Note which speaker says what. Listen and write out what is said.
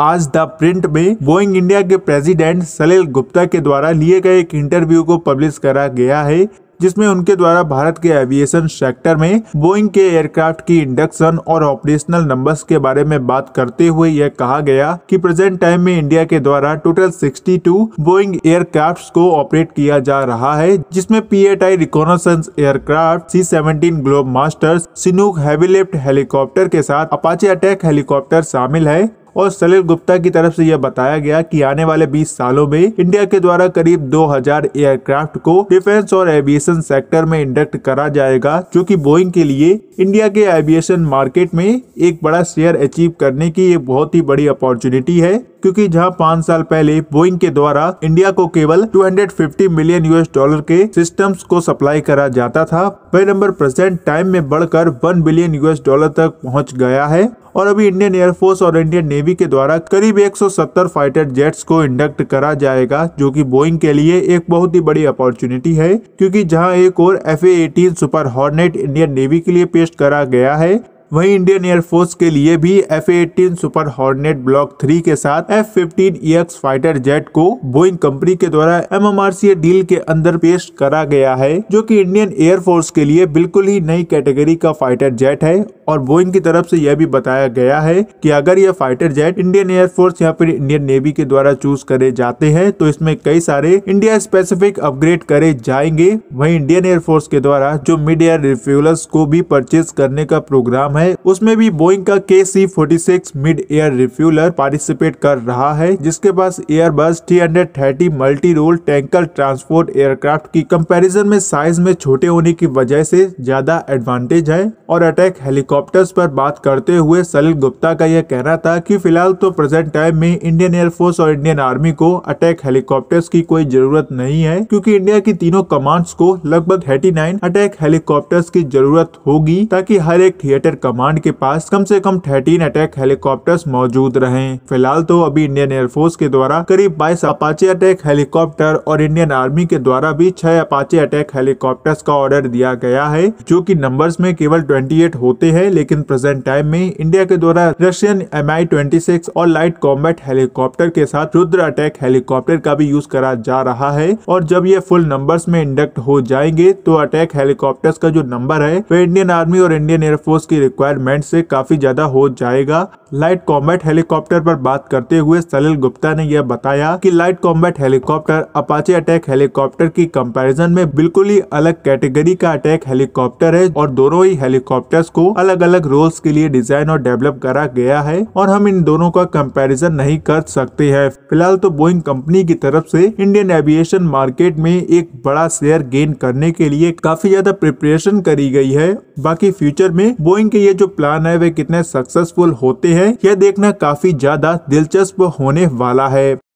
Speaker 1: आज the print में Boeing India के प्रेसिडेंट सलील गुप्ता के द्वारा लिए गए एक इंटरव्यू को पब्लिश करा गया है जिसमें उनके द्वारा भारत के एविएशन सेक्टर में बोइंग के एयरक्राफ्ट की इंडक्शन और ऑपरेशनल नंबर्स के बारे में बात करते हुए यह कहा गया कि प्रेजेंट टाइम में इंडिया के द्वारा टोटल 62 बोइंग एयरक्राफ्ट को ऑपरेट किया जा रहा है जिसमें P eight I reconnaissance aircraft C seventeen Globemasters Chinook lift helicopter के साथ अपाचे अटैक हेलीकॉप्टर शामिल है और सलील गुप्ता की तरफ से यह बताया गया कि आने वाले 20 सालों में इंडिया के द्वारा करीब 2000 एयरक्राफ्ट को डिफेंस और एविएशन सेक्टर में इंडक्ट करा जाएगा जो कि बोइंग के लिए इंडिया के एविएशन मार्केट में एक बड़ा शेयर अचीव करने की एक बहुत ही बड़ी अपॉर्चुनिटी है क्योंकि जहां पांच साल पहले बोइंग के द्वारा इंडिया को केवल 250 मिलियन यूएस डॉलर के सिस्टम्स को सप्लाई करा जाता था वह नंबर प्रेजेंट टाइम में बढ़कर 1 बिलियन यूएस डॉलर तक पहुंच गया है और अभी इंडियन एयरफोर्स और इंडियन नेवी के द्वारा करीब 170 फाइटर जेट्स को इंडक्ट करा जाएगा जो कि बोइंग के लिए एक बहुत ही बड़ी अपॉर्चुनिटी है क्योंकि जहां एक और F A eighteen Super Hornet Indian navy के लिए पेश करा गया है वहीं इंडियन एयरफोर्स के लिए भी F eighteen Super Hornet block three के साथ F fifteen X fighter jet को बोइंग कंपनी के द्वारा M M R C deal के अंदर पेश करा गया है जो कि इंडियन एयरफोर्स के लिए बिल्कुल ही नई कैटेगरी का फाइटर जेट है और बोइंग की तरफ से यह भी बताया गया है कि अगर यह फाइटर जेट इंडियन एयरफोर्स या फिर इंडियन नेवी के द्वारा चूज करे जाते हैं तो इसमें कई सारे इंडिया स्पेसिफिक अपग्रेड करे जाएंगे वहीं इंडियन एयरफोर्स के द्वारा जो मिड एयर रिफ्यूलर्स को भी परचेज करने का प्रोग्राम है है उसमें भी बोइंग का K C forty six mid air refueller participate कर रहा है जिसके पास Airbus three hundred thirty multi role tanker transport aircraft की कंपैरिजन में साइज में छोटे होने की वजह से ज्यादा एडवांटेज है और अटैक हेलीकॉप्टर्स पर बात करते हुए सलिल गुप्ता का यह कहना था कि फिलहाल तो प्रेजेंट टाइम में इंडियन एयरफोर्स और इंडियन आर्मी को अटैक हेलीकॉप्टर्स की कोई जरूरत नहीं है क्योंकि इंडिया की तीनों कमांड्स को लगभग थर्टी अटैक हेलीकॉप्टर्स की जरूरत होगी ताकि हर एक थिएटर कमांड के पास कम से कम थर्टीन अटैक हेलीकॉप्टर्स मौजूद रहे फिलहाल तो अभी इंडियन एयरफोर्स के द्वारा करीब बाईस अपाचे अटैक हेलीकॉप्टर और इंडियन आर्मी के द्वारा भी छह अपाचे अटैक हेलीकॉप्टर्स का ऑर्डर दिया गया है जो की नंबर्स में केवल ट्वेंटी होते हैं लेकिन प्रेजेंट टाइम में इंडिया के द्वारा रशियन एम आई और लाइट कॉम्बैट हेलीकॉप्टर के साथ रुद्र अटैक हेलीकॉप्टर का भी यूज करा जा रहा है और जब ये फुल नंबर्स में इंडक्ट हो जाएंगे तो अटैक हेलीकॉप्टर्स का जो नंबर है वह इंडियन आर्मी और इंडियन एयरफोर्स की रिक्वेस्ट रिक्वायरमेंट से काफी ज्यादा हो जाएगा लाइट कॉम्बैट हेलीकॉप्टर पर बात करते हुए सलिल गुप्ता ने यह बताया कि light combat helicopter Apache attack helicopter की कंपैरिजन में बिल्कुल ही अलग कैटेगरी का अटैक हेलीकॉप्टर है और दोनों ही हेलीकॉप्टर्स को अलग अलग रोल्स के लिए डिजाइन और डेवलप करा गया है और हम इन दोनों का कंपेरिजन नहीं कर सकते है फिलहाल तो बोइंग कंपनी की तरफ ऐसी इंडियन एविएशन मार्केट में एक बड़ा शेयर गेन करने के लिए काफी ज्यादा प्रिपरेशन करी गई है बाकी फ्यूचर में बोइंग के ये जो प्लान है वे कितने सक्सेसफुल होते हैं यह देखना काफी ज्यादा दिलचस्प होने वाला है